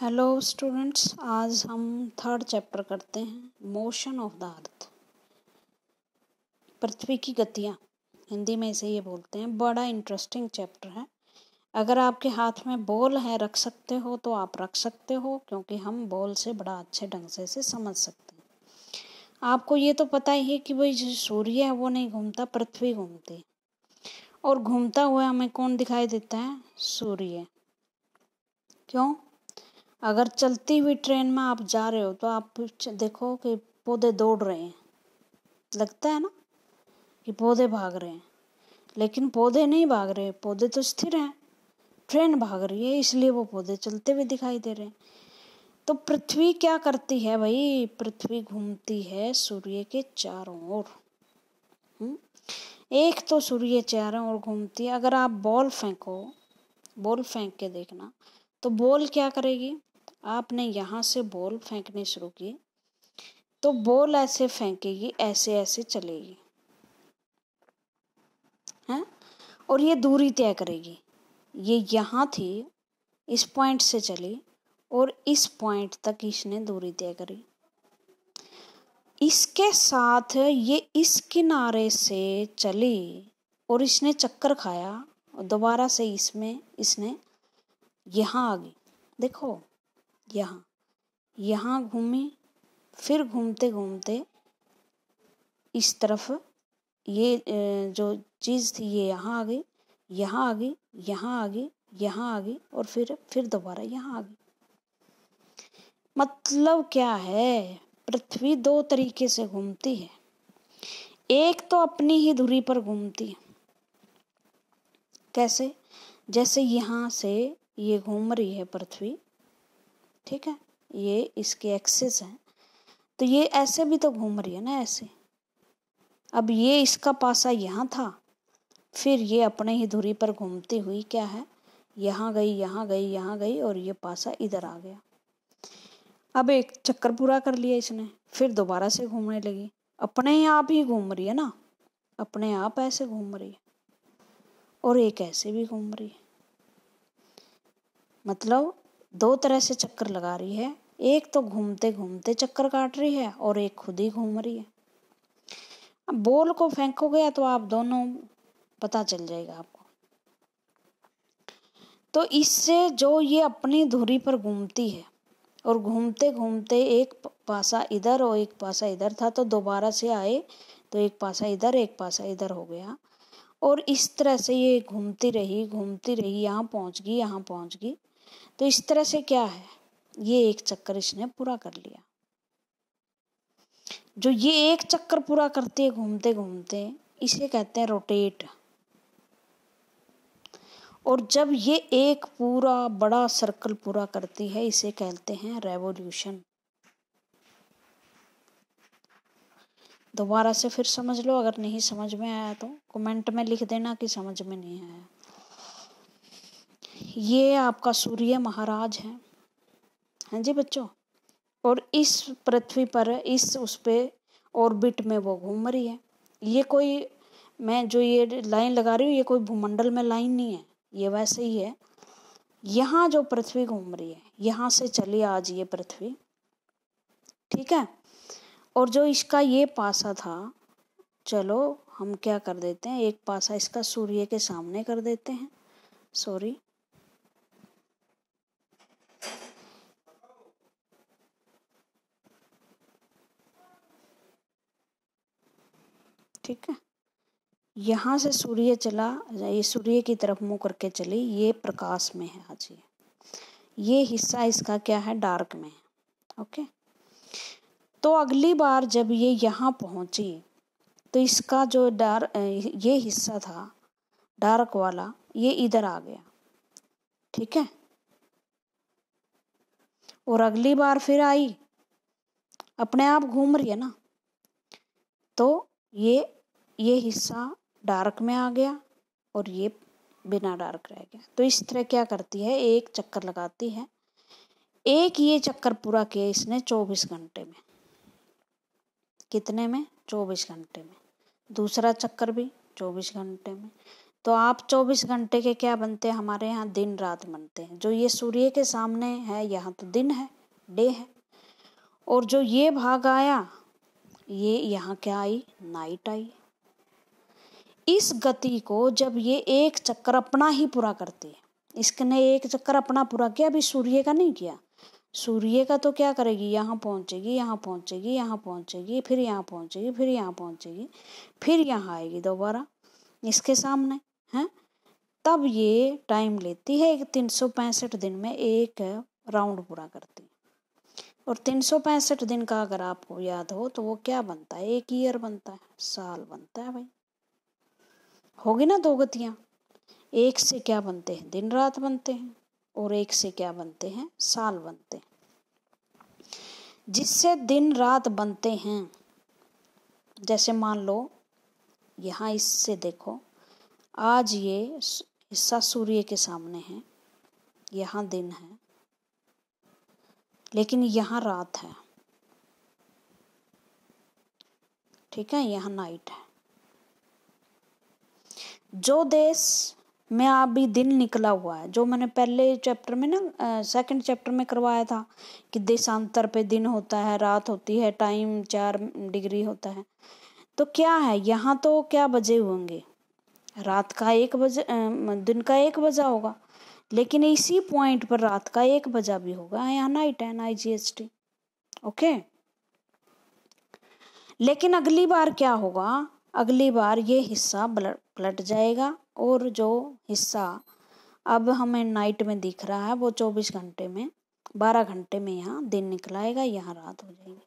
Hello students आज हम third chapter करते हैं मोशन ऑफ द अर्थ पृथ्वी की गतियाँ हिंदी में इसे ये बोलते हैं बड़ा इंटरेस्टिंग चैप्टर है अगर आपके हाथ में बॉल है रख सकते हो तो आप रख सकते हो क्योंकि हम बॉल से बड़ा अच्छे ढंग से इसे समझ सकते हैं आपको ये तो पता ही है कि भाई जो सूर्य है वो नहीं घूमता पृथ्वी घूमती और घूमता हुआ हमें कौन दिखाई देता है सूर्य क्यों अगर चलती हुई ट्रेन में आप जा रहे हो तो आप देखो कि पौधे दौड़ रहे हैं लगता है ना कि पौधे भाग रहे हैं लेकिन पौधे नहीं भाग रहे पौधे तो स्थिर हैं ट्रेन भाग रही है इसलिए वो पौधे चलते हुए दिखाई दे रहे हैं तो पृथ्वी क्या करती है भाई पृथ्वी घूमती है सूर्य के चारों ओर हम्म? एक तो सूर्य चारों ओर घूमती है अगर आप बॉल फेंको बॉल फेंक के देखना तो बॉल क्या करेगी आपने यहाँ से बॉल फेंकने शुरू की तो बॉल ऐसे फेंकेगी ऐसे ऐसे चलेगी है हाँ? और ये दूरी तय करेगी ये यहाँ थी इस पॉइंट से चली और इस पॉइंट तक इसने दूरी तय करी इसके साथ ये इस किनारे से चली और इसने चक्कर खाया और दोबारा से इसमें इसने यहाँ आ गई देखो यहाँ यहाँ घूमी फिर घूमते घूमते इस तरफ ये जो चीज़ थी ये यहाँ आ गई यहाँ आ गई यहाँ आ गई यहाँ आ गई और फिर फिर दोबारा यहाँ आ गई मतलब क्या है पृथ्वी दो तरीके से घूमती है एक तो अपनी ही धुरी पर घूमती है कैसे जैसे यहाँ से ये घूम रही है पृथ्वी ठीक है ये इसके एक्सेस हैं तो ये ऐसे भी तो घूम रही है ना ऐसे अब ये इसका पासा यहाँ था फिर ये अपने ही धुरी पर घूमती हुई क्या है यहाँ गई यहाँ गई यहाँ गई और ये पासा इधर आ गया अब एक चक्कर पूरा कर लिया इसने फिर दोबारा से घूमने लगी अपने आप ही घूम रही है ना अपने आप ऐसे घूम रही है और एक ऐसे भी घूम रही है मतलब दो तरह से चक्कर लगा रही है एक तो घूमते घूमते चक्कर काट रही है और एक खुद ही घूम रही है अब बोल को फेंकोगे गया तो आप दोनों पता चल जाएगा आपको तो इससे जो ये अपनी धुरी पर घूमती है और घूमते घूमते एक पासा इधर और एक पासा इधर था तो दोबारा से आए तो एक पासा इधर एक पासा इधर हो गया और इस तरह से ये घूमती रही घूमती रही यहाँ पहुँच गई यहाँ पहुँच गई तो इस तरह से क्या है ये एक चक्कर इसने पूरा कर लिया जो ये एक चक्कर पूरा करते घूमते घूमते इसे कहते हैं रोटेट और जब ये एक पूरा बड़ा सर्कल पूरा करती है इसे कहते हैं रेवोल्यूशन दोबारा से फिर समझ लो अगर नहीं समझ में आया तो कमेंट में लिख देना कि समझ में नहीं आया ये आपका सूर्य महाराज है हैं जी बच्चों और इस पृथ्वी पर इस उस पर ऑर्बिट में वो घूम रही है ये कोई मैं जो ये लाइन लगा रही हूँ ये कोई भूमंडल में लाइन नहीं है ये वैसे ही है यहाँ जो पृथ्वी घूम रही है यहाँ से चली आज ये पृथ्वी ठीक है और जो इसका ये पासा था चलो हम क्या कर देते हैं एक पासा इसका सूर्य के सामने कर देते हैं सॉरी ठीक है यहाँ से सूर्य चला ये सूर्य की तरफ मुंह करके चली ये प्रकाश में है हाजी ये हिस्सा इसका क्या है डार्क में है ओके तो अगली बार जब ये यहाँ पहुँची तो इसका जो डार ये हिस्सा था डार्क वाला ये इधर आ गया ठीक है और अगली बार फिर आई अपने आप घूम रही है ना तो ये ये हिस्सा डार्क में आ गया और ये बिना डार्क रह गया तो इस तरह क्या करती है एक चक्कर लगाती है एक ये चक्कर पूरा किया इसने चौबीस घंटे में कितने में चौबीस घंटे में दूसरा चक्कर भी चौबीस घंटे में तो आप चौबीस घंटे के क्या बनते हैं हमारे यहाँ दिन रात बनते हैं जो ये सूर्य के सामने है यहाँ तो दिन है डे है और जो ये भाग आया ये यहाँ क्या आई नाइट आई इस गति को जब ये एक चक्कर अपना ही पूरा करती है इसने एक चक्कर अपना पूरा किया अभी सूर्य का नहीं किया सूर्य का तो क्या करेगी यहाँ पहुँचेगी यहाँ पहुँचेगी यहाँ पहुँचेगी फिर यहाँ पहुँचेगी फिर यहाँ पहुँचेगी फिर यहाँ आएगी दोबारा इसके सामने हैं तब ये टाइम लेती है तीन सौ पैंसठ दिन में एक राउंड पूरा करती है और तीन सौ पैंसठ दिन का अगर आपको याद हो तो वो क्या बनता है एक ईयर बनता है साल बनता है भाई होगी ना दो गतियाँ एक से क्या बनते हैं दिन रात बनते हैं और एक से क्या बनते हैं साल बनते हैं जिससे दिन रात बनते हैं जैसे मान लो यहाँ इससे देखो आज ये हिस्सा सूर्य के सामने है यहाँ दिन है लेकिन यहाँ रात है ठीक है यहाँ नाइट है जो देश में अभी दिन निकला हुआ है जो मैंने पहले चैप्टर में ना सेकंड चैप्टर में करवाया था कि देशांतर पे दिन होता है रात होती है टाइम चार डिग्री होता है तो क्या है यहाँ तो क्या बजे होंगे रात का एक बजे दिन का एक बजा होगा लेकिन इसी पॉइंट पर रात का एक बजा भी होगा यहाँ नाइट है I G S T okay लेकिन अगली बार क्या होगा अगली बार ये हिस्सा पलट जाएगा और जो हिस्सा अब हमें नाइट में दिख रहा है वो चौबीस घंटे में बारह घंटे में यहाँ दिन निकलाएगा यहाँ रात हो जाएगी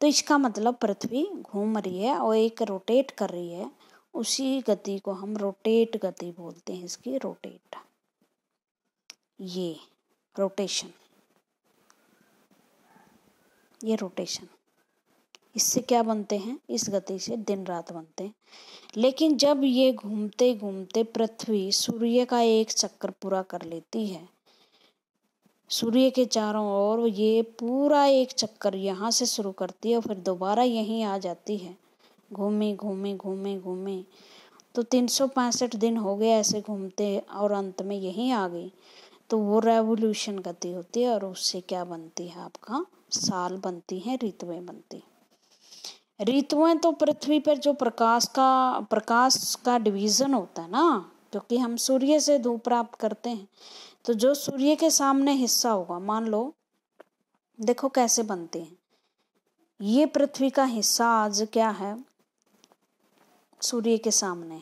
तो इसका मतलब पृथ्वी घूम रही है और एक रोटेट कर रही है उसी गति को हम रोटेट गति बोलते हैं इसकी रोटेट ये रोटेशन ये रोटेशन इससे क्या बनते हैं इस गति से दिन रात बनते हैं लेकिन जब ये घूमते घूमते पृथ्वी सूर्य का एक चक्कर पूरा कर लेती है सूर्य के चारों ओर ये पूरा एक चक्कर यहाँ से शुरू करती है और फिर दोबारा यहीं आ जाती है घूमे घूमे घूमे घूमे तो तीन सौ पैंसठ दिन हो गए ऐसे घूमते और अंत में यहीं आ गई तो वो रेवोल्यूशन गति होती है और उससे क्या बनती है आपका साल बनती है ऋतुएं बनती हैं ऋतुएं तो पृथ्वी पर जो प्रकाश का प्रकाश का डिवीज़न होता है ना क्योंकि हम सूर्य से धूप प्राप्त करते हैं तो जो सूर्य के सामने हिस्सा होगा मान लो देखो कैसे बनते हैं ये पृथ्वी का हिस्सा आज क्या है सूर्य के सामने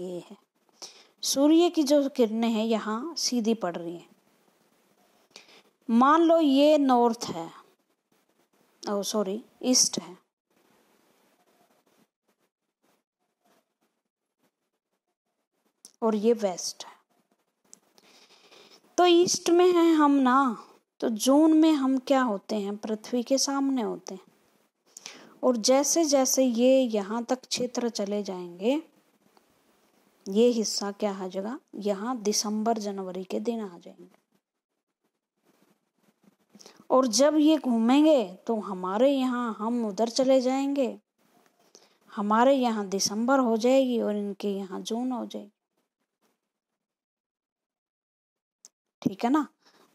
ये है सूर्य की जो किरणें हैं यहाँ सीधी पड़ रही हैं मान लो ये नॉर्थ है ओ सॉरी ईस्ट है और ये वेस्ट है तो ईस्ट में हैं हम ना तो जून में हम क्या होते हैं पृथ्वी के सामने होते हैं और जैसे जैसे ये यहाँ तक क्षेत्र चले जाएंगे ये हिस्सा क्या आ जाएगा यहाँ दिसंबर जनवरी के दिन आ जाएंगे और जब ये घूमेंगे तो हमारे यहाँ हम उधर चले जाएंगे हमारे यहाँ दिसंबर हो जाएगी और इनके यहाँ जून हो जाएगी ठीक है ना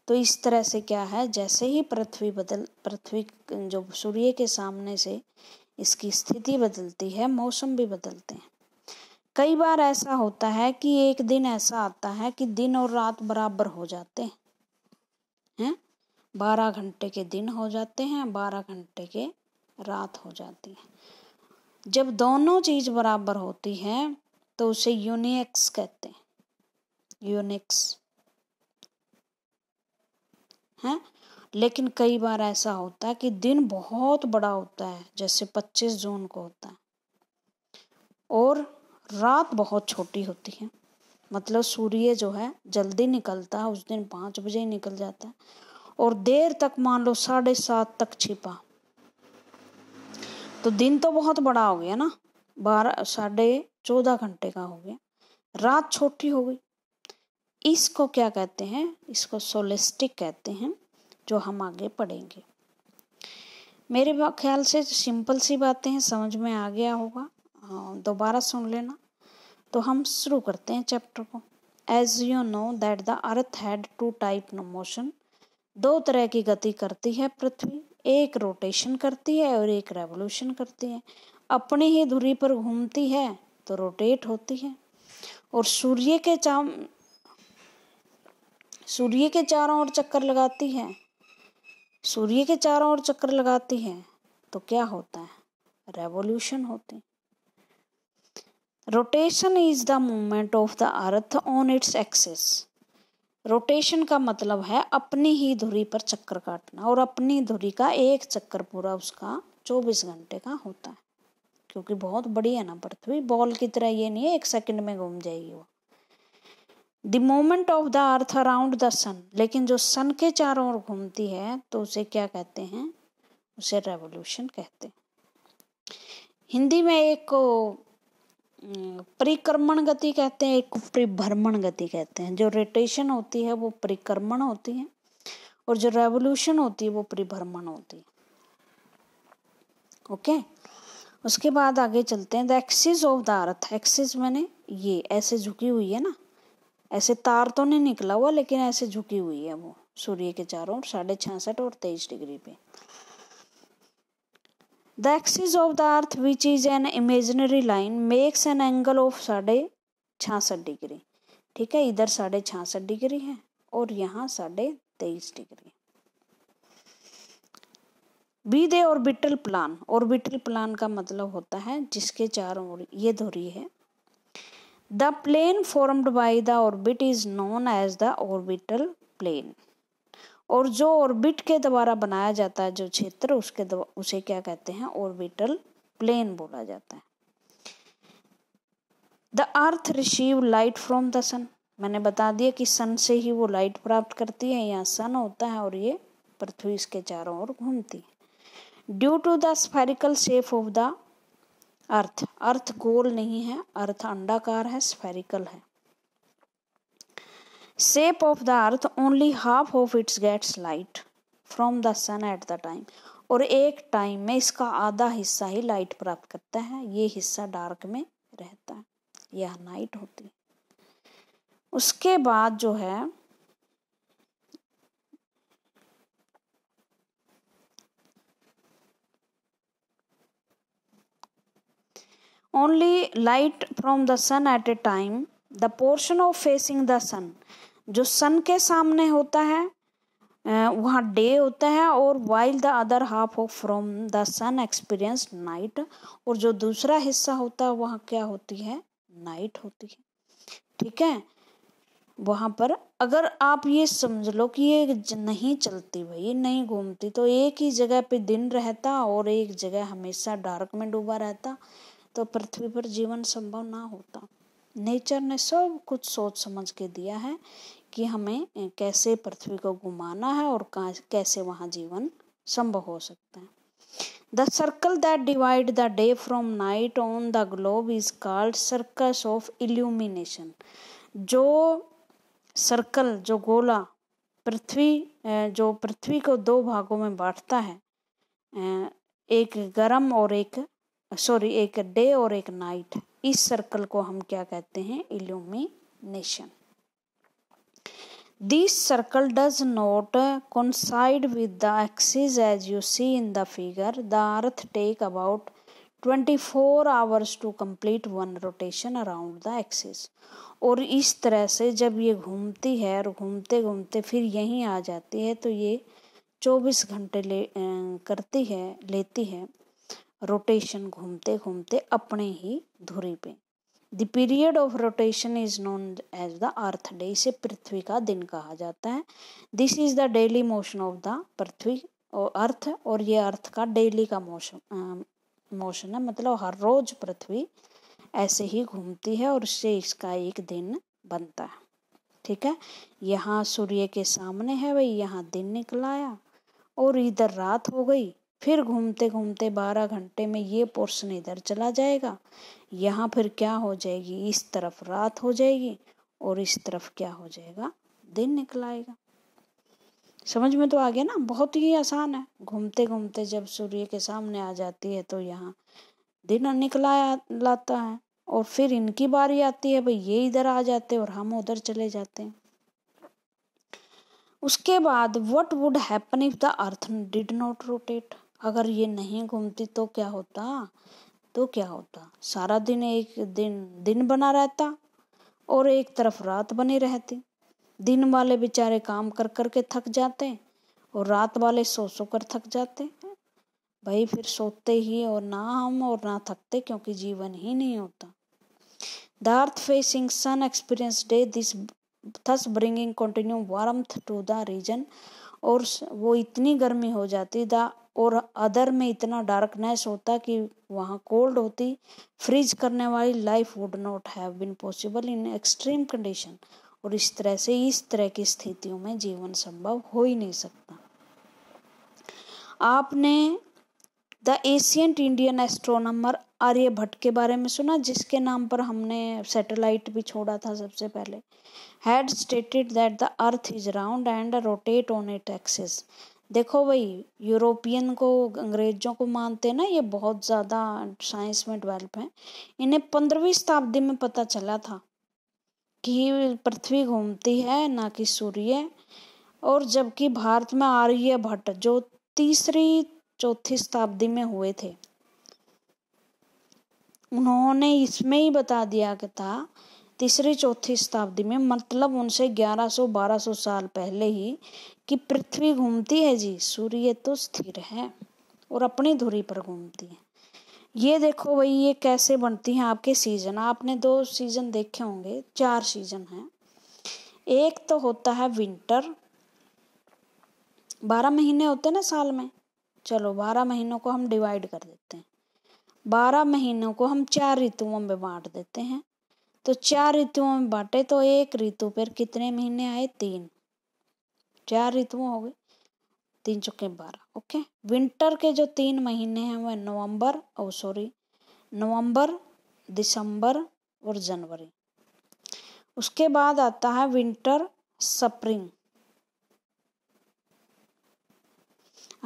तो इस तरह से क्या है जैसे ही पृथ्वी बदल पृथ्वी जो सूर्य के सामने से इसकी स्थिति बदलती है मौसम भी बदलते हैं कई बार ऐसा होता है कि एक दिन ऐसा आता है कि दिन और रात बराबर हो जाते हैं बारह घंटे के दिन हो जाते हैं बारह घंटे के रात हो जाती है जब दोनों चीज़ बराबर होती है तो उसे यूनिक्स कहते हैं यूनिक्स हैं लेकिन कई बार ऐसा होता है कि दिन बहुत बड़ा होता है जैसे 25 जून को होता है और रात बहुत छोटी होती है मतलब सूर्य जो है जल्दी निकलता है उस दिन पाँच बजे ही निकल जाता है और देर तक मान लो साढ़े सात तक छिपा तो दिन तो बहुत बड़ा हो गया ना बारह साढ़े चौदह घंटे का हो गया रात छोटी हो गई इसको क्या कहते हैं इसको सोलिस्टिक कहते हैं जो हम आगे पढ़ेंगे मेरे ख्याल से सिंपल सी बातें हैं समझ में आ गया होगा दोबारा सुन लेना तो हम शुरू करते हैं चैप्टर को as you know that the earth had two type no motion दो तरह की गति करती है पृथ्वी एक रोटेशन करती है और एक रेवोल्यूशन करती है अपनी ही दूरी पर घूमती है तो रोटेट होती है और सूर्य के चाम सूर्य के चारों ओर चक्कर लगाती है सूर्य के चारों ओर चक्कर लगाती है तो क्या होता है रेवोल्यूशन होते rotation is the movement of the earth on its axis rotation का मतलब है अपनी ही धुरी पर चक्कर काटना और अपनी धुरी का एक चक्कर पूरा उसका चौबीस घंटे का होता है क्योंकि बहुत बड़ी है ना पृथ्वी बॉल की तरह ये नहीं है एक सेकंड में घूम जाएगी वो the moment of the earth around the sun लेकिन जो सन के चारों ओर घूमती है तो उसे क्या कहते हैं उसे रेवोल्यूशन कहते हैं हिंदी में एक को परिक्रमण गति कहते हैं एक परिभ्रमण गति कहते हैं जो रोटेशन होती है वो परिक्रमण होती है और जो रेवोल्यूशन होती है वो परिभ्रमण होती है ओके उसके बाद आगे चलते हैं the axis of the earth axis मैंने ये ऐसे झुकी हुई है ना ऐसे तार तो नहीं निकला हुआ लेकिन ऐसे झुकी हुई है वो सूर्य के चारों साढ़े छियासठ और तेईस डिग्री पे the axis of the earth which is an imaginary line makes an angle of साढ़े छियासठ डिग्री ठीक है इधर साढ़े छियासठ डिग्री है और यहाँ साढ़े तेईस degree be the orbital plan orbital plan का मतलब होता है जिसके चारों ओर ये धुरी है The plane formed by the orbit is known as the orbital plane. और जो ऑर्बिट के द्वारा बनाया जाता है जो क्षेत्र उसके उसे क्या कहते हैं ऑर्बिटल प्लेन बोला जाता है the earth receive light from the sun मैंने बता दिया कि सन से ही वो लाइट प्राप्त करती है यहाँ सन होता है और ये पृथ्वी इसके चारों ओर घूमती है due to the spherical shape of the earth earth गोल नहीं है अर्थ अंडाकार है स्फेरिकल है shape of the earth only half of its gets light from the sun at the time और एक टाइम में इसका आधा हिस्सा ही लाइट प्राप्त करता है ये हिस्सा डार्क में रहता है यह नाइट होती उसके बाद जो है only light from the sun at a time the portion of facing the sun जो सन के सामने होता है वहाँ डे होता है और while the other half of from the sun experience night और जो दूसरा हिस्सा होता है वहाँ क्या होती है नाइट होती है ठीक है वहाँ पर अगर आप ये समझ लो कि ये नहीं चलती भाई नहीं घूमती तो एक ही जगह पे दिन रहता और एक जगह हमेशा डार्क में डूबा रहता तो पृथ्वी पर जीवन संभव ना होता नेचर ने सब कुछ सोच समझ के दिया है कि हमें कैसे पृथ्वी को घुमाना है और कैसे वहाँ जीवन संभव हो सकता है the circle that divide the day from night on the globe is called circus of illumination जो सर्कल जो गोला पृथ्वी जो पृथ्वी को दो भागों में बांटता है एक गर्म और एक सॉरी एक डे और एक नाइट इस सर्कल को हम क्या कहते हैं illumination this circle does not coincide with the axis as you see in the figure the earth take about 24 hours to complete one rotation around the axis और इस तरह से जब ये घूमती है और घूमते घूमते फिर यहीं आ जाती है तो ये 24 घंटे ले करती है लेती है रोटेशन घूमते घूमते अपने ही धुरी पे the period of rotation is known as the earth day इसे पृथ्वी का दिन कहा जाता है this is the daily motion of the पृथ्वी और अर्थ और ये अर्थ का डेली का मोशन मोशन है मतलब हर रोज पृथ्वी ऐसे ही घूमती है और इससे इसका एक दिन बनता है ठीक है यहाँ सूर्य के सामने है भाई यहाँ दिन निकल आया और इधर रात हो गई फिर घूमते घूमते बारह घंटे में ये पोर्शन इधर चला जाएगा यहाँ फिर क्या हो जाएगी इस तरफ रात हो जाएगी और इस तरफ क्या हो जाएगा दिन निकल आएगा समझ में तो आ गया ना बहुत ही आसान है घूमते घूमते जब सूर्य के सामने आ जाती है तो यहाँ दिन निकला लाता है और फिर इनकी बारी आती है भाई ये इधर आ जाते और हम उधर चले जाते हैं उसके बाद what would happen if the earth did not rotate अगर ये नहीं घूमती तो क्या होता तो क्या होता सारा दिन एक दिन दिन बना रहता और एक तरफ रात बनी रहती दिन वाले बेचारे काम कर कर के थक जाते और रात वाले सो सो कर थक जाते भाई फिर सोते ही और ना हम और ना थकते क्योंकि जीवन ही नहीं होता the earth facing sun experience day this thus bringing continued warmth to the region और वो इतनी गर्मी हो जाती था और अदर में इतना डार्कनेस होता कि वहाँ कोल्ड होती फ्रीज करने वाली life would not have been possible in extreme condition और इस तरह से इस तरह की स्थितियों में जीवन संभव हो ही नहीं सकता आपने the ancient Indian astronomer Aryabhatta के बारे में सुना जिसके नाम पर हमने सैटेलाइट भी छोड़ा था सबसे पहले had stated that the earth is round and rotate on it axis देखो भाई यूरोपियन को अंग्रेजों को मानते ना ये बहुत ज़्यादा साइंस में डेवलप हैं इन्हें पंद्रहवीं शताब्दी में पता चला था कि पृथ्वी घूमती है ना कि सूर्य और जबकि भारत में आर्यभट्ट जो तीसरी चौथी शताब्दी में हुए थे उन्होंने इसमें ही बता दिया कि था तीसरी चौथी शताब्दी में मतलब उनसे 1100-1200 साल पहले ही कि पृथ्वी घूमती है जी सूर्य तो स्थिर है और अपनी धुरी पर घूमती है ये देखो भाई ये कैसे बनती हैं आपके सीजन आपने दो सीजन देखे होंगे चार सीजन है एक तो होता है विंटर बारह महीने होते हैं ना साल में चलो बारह महीनों को हम डिवाइड कर देते हैं बारह महीनों को हम चार ऋतुओं में बांट देते हैं तो चार ऋतुओं में बांटे तो एक ऋतु पर कितने महीने आए तीन चार ऋतुओं हो गए तीन चौके बारह ओके विंटर के जो तीन महीने हैं वह नवंबर oh, और सॉरी नवंबर दिसंबर और जनवरी उसके बाद आता है विंटर स्प्रिंग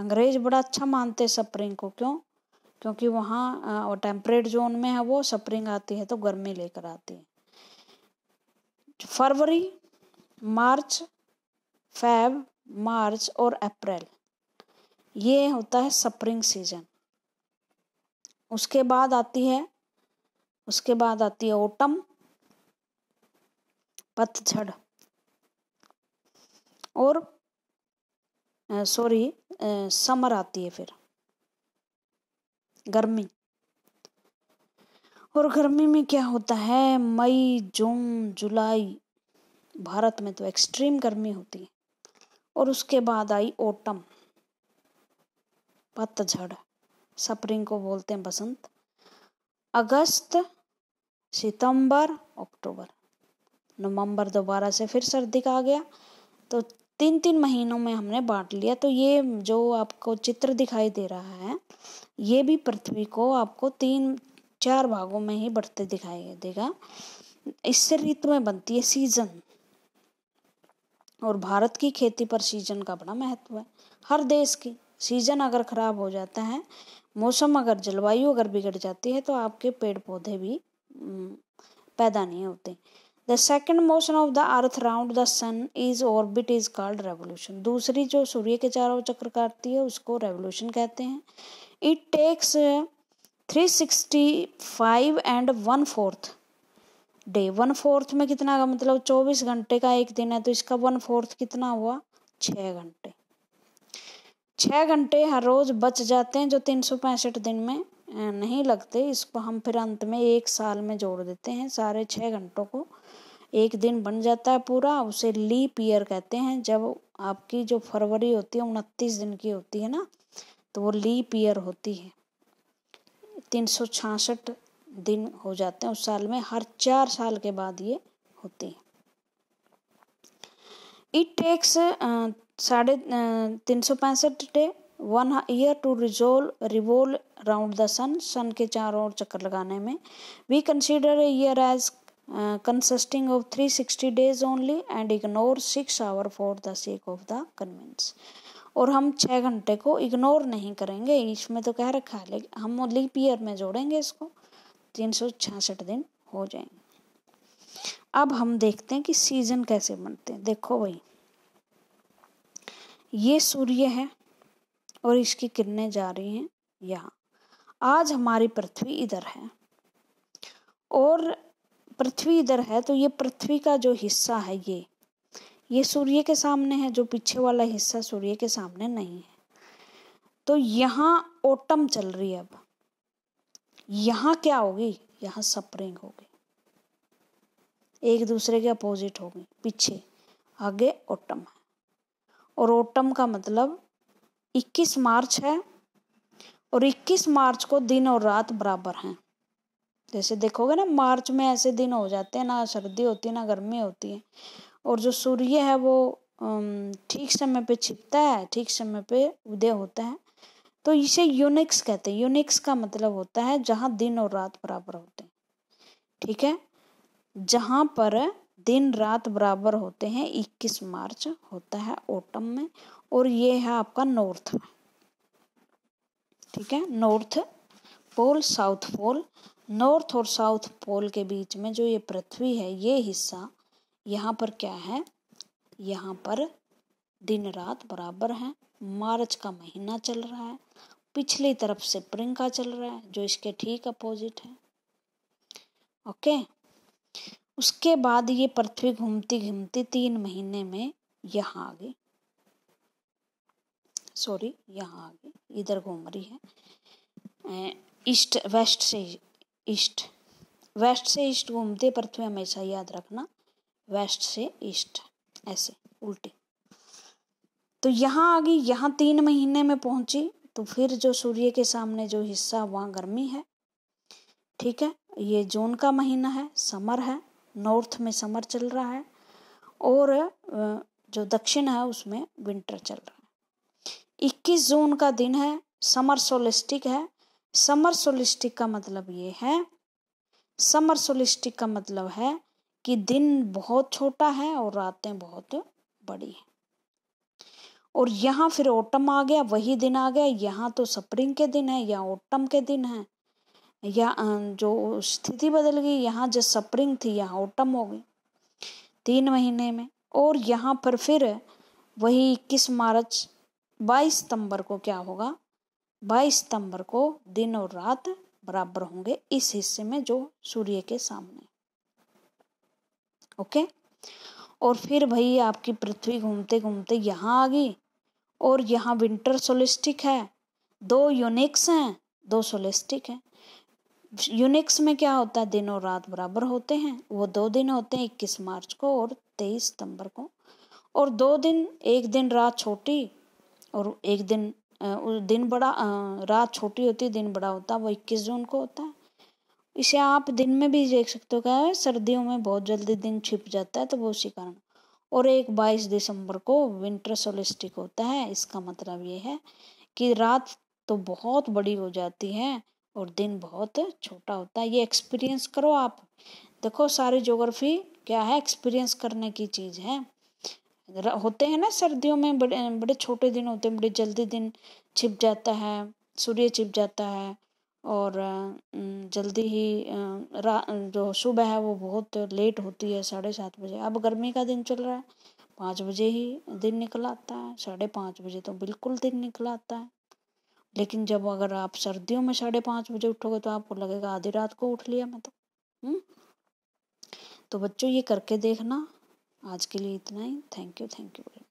अंग्रेज़ बड़ा अच्छा मानते हैं सप्रिंग को क्यों क्योंकि वहाँ टेम्परेट जोन में है वो स्प्रिंग आती है तो गर्मी लेकर आती है फरवरी मार्च फेब मार्च और अप्रैल ये होता है स्प्रिंग सीजन उसके बाद आती है उसके बाद आती है ओटम पतझड़ और सॉरी समर आती है फिर गर्मी और गर्मी में क्या होता है मई जून जुलाई भारत में तो एक्सट्रीम गर्मी होती है और उसके बाद आई ओटम पतझड़ सपरिंग को बोलते हैं बसंत अगस्त सितंबर अक्टूबर नवंबर दोबारा से फिर सर्दी का आ गया तो तीन तीन महीनों में हमने बांट लिया तो ये जो आपको चित्र दिखाई दे रहा है ये भी पृथ्वी को आपको तीन चार भागों में ही बढ़ते दिखाई देगा इससे ऋतु में बनती है सीजन और भारत की खेती पर सीजन का बड़ा महत्व है हर देश की सीजन अगर खराब हो जाता है मौसम अगर जलवायु अगर बिगड़ जाती है तो आपके पेड़ पौधे भी पैदा नहीं होते the second motion of the earth round the sun is orbit is called revolution दूसरी जो सूर्य के चारों चक्र काटती है उसको रेवोल्यूशन कहते हैं it takes three sixty five and one fourth day one fourth में कितना का मतलब चौबीस घंटे का एक दिन है तो इसका वन फोर्थ कितना हुआ छः घंटे छः घंटे हर रोज़ बच जाते हैं जो तीन सौ पैंसठ दिन में नहीं लगते इसको हम फिर अंत में एक साल में जोड़ देते हैं सारे छः घंटों को एक दिन बन जाता है पूरा उसे लीप ईयर कहते हैं जब आपकी जो फरवरी होती है उनतीस दिन की होती है ना तो वो लीप ईयर होती है तीन सौ छाछठ दिन हो जाते हैं उस साल में हर चार साल के बाद ये होती है इट टेक्स साढ़े तीन सौ पैंसठ day one year to resolve revolve round the sun sun के चारों ओर चक्कर लगाने में we consider year as uh, consisting of 360 days only and ignore six hour for the sake of the convenience और हम छः घंटे को इग्नोर नहीं करेंगे इसमें तो कह रखा है लेकिन हम लीप ईयर में जोड़ेंगे इसको तीन सौ छियासठ दिन हो जाएंगे अब हम देखते हैं कि सीजन कैसे बनते हैं देखो भाई ये सूर्य है और इसकी किरणें जा रही हैं यहाँ आज हमारी पृथ्वी इधर है और पृथ्वी इधर है तो ये पृथ्वी का जो हिस्सा है ये ये सूर्य के सामने है जो पीछे वाला हिस्सा सूर्य के सामने नहीं है तो यहाँ ओटम चल रही है अब यहाँ क्या होगी यहाँ सपरिंग होगी एक दूसरे के अपोजिट होगी पीछे आगे ओटम है और ओटम का मतलब 21 मार्च है और 21 मार्च को दिन और रात बराबर हैं जैसे देखोगे ना मार्च में ऐसे दिन हो जाते हैं ना सर्दी होती है ना गर्मी होती है और जो सूर्य है वो ठीक समय पे छिपता है ठीक समय पे उदय होता है तो इसे यूनिक्स कहते हैं यूनिक्स का मतलब होता है जहाँ दिन और रात बराबर होते हैं ठीक है जहाँ पर दिन रात बराबर होते हैं 21 मार्च होता है ओटम में और ये है आपका नॉर्थ में ठीक है north pole south pole north और साउथ पोल के बीच में जो ये पृथ्वी है ये हिस्सा यहाँ पर क्या है यहाँ पर दिन रात बराबर है मार्च का महीना चल रहा है पिछली तरफ से स्प्रिंग का चल रहा है जो इसके ठीक अपोजिट है ओके उसके बाद ये पृथ्वी घूमती घूमती तीन महीने में यहाँ आ गई सॉरी यहाँ आ गई इधर घूम रही है ईस्ट वेस्ट से ईस्ट वेस्ट से ईस्ट घूमते पृथ्वी हमेशा याद रखना वेस्ट से ईस्ट ऐसे उल्टी तो यहाँ आ गई यहाँ तीन महीने में पहुंची तो फिर जो सूर्य के सामने जो हिस्सा वहाँ गर्मी है ठीक है ये जून का महीना है समर है नॉर्थ में समर चल रहा है और जो दक्षिण है उसमें विंटर चल रहा है 21 जून का दिन है समर सोलिस्टिक है समर सोलिस्टिक का मतलब ये है समर सोलिस्टिक का मतलब है कि दिन बहुत छोटा है और रातें बहुत बड़ी हैं और यहाँ फिर ओटम आ गया वही दिन आ गया यहाँ तो स्प्रिंग के दिन है या ओटम के दिन है या जो स्थिति बदल गई यहाँ जो स्प्रिंग थी यहाँ ओटम हो गई तीन महीने में और यहाँ पर फिर वही इक्कीस मार्च बाईस सितंबर को क्या होगा बाईस सितंबर को दिन और रात बराबर होंगे इस हिस्से में जो सूर्य के सामने ओके और फिर भाई आपकी पृथ्वी घूमते घूमते यहाँ आ गई और यहाँ विंटर सोलिस्टिक है दो यूनिक्स हैं दो सोलिस्टिक हैं यूनिक्स में क्या होता है दिन और रात बराबर होते हैं वो दो दिन होते हैं इक्कीस मार्च को और तेईस सितंबर को और दो दिन एक दिन रात छोटी और एक दिन दिन बड़ा रात छोटी होती है दिन बड़ा होता है वो इक्कीस जून को होता है इसे आप दिन में भी देख सकते हो क्या है सर्दियों में बहुत जल्दी दिन छिप जाता है तो वो उसी कारण और एक बाईस दिसंबर को विंटर सोलिस्टिक होता है इसका मतलब ये है कि रात तो बहुत बड़ी हो जाती है और दिन बहुत छोटा होता है ये एक्सपीरियंस करो आप देखो सारी जोग्राफी क्या है एक्सपीरियंस करने की चीज़ है होते हैं ना सर्दियों में बड़े बड़े छोटे दिन होते हैं बड़े जल्दी दिन छिप जाता है सूर्य छिप जाता है और जल्दी ही रा जो सुबह है वो बहुत लेट होती है साढ़े सात बजे अब गर्मी का दिन चल रहा है पाँच बजे ही दिन निकल आता है साढ़े पाँच बजे तो बिल्कुल दिन निकल आता है लेकिन जब अगर आप सर्दियों में साढ़े पाँच बजे उठोगे तो आपको लगेगा आधी रात को उठ लिया मैं तो हुँ? हम्म। तो बच्चों ये करके देखना आज के लिए इतना ही thank you thank you very much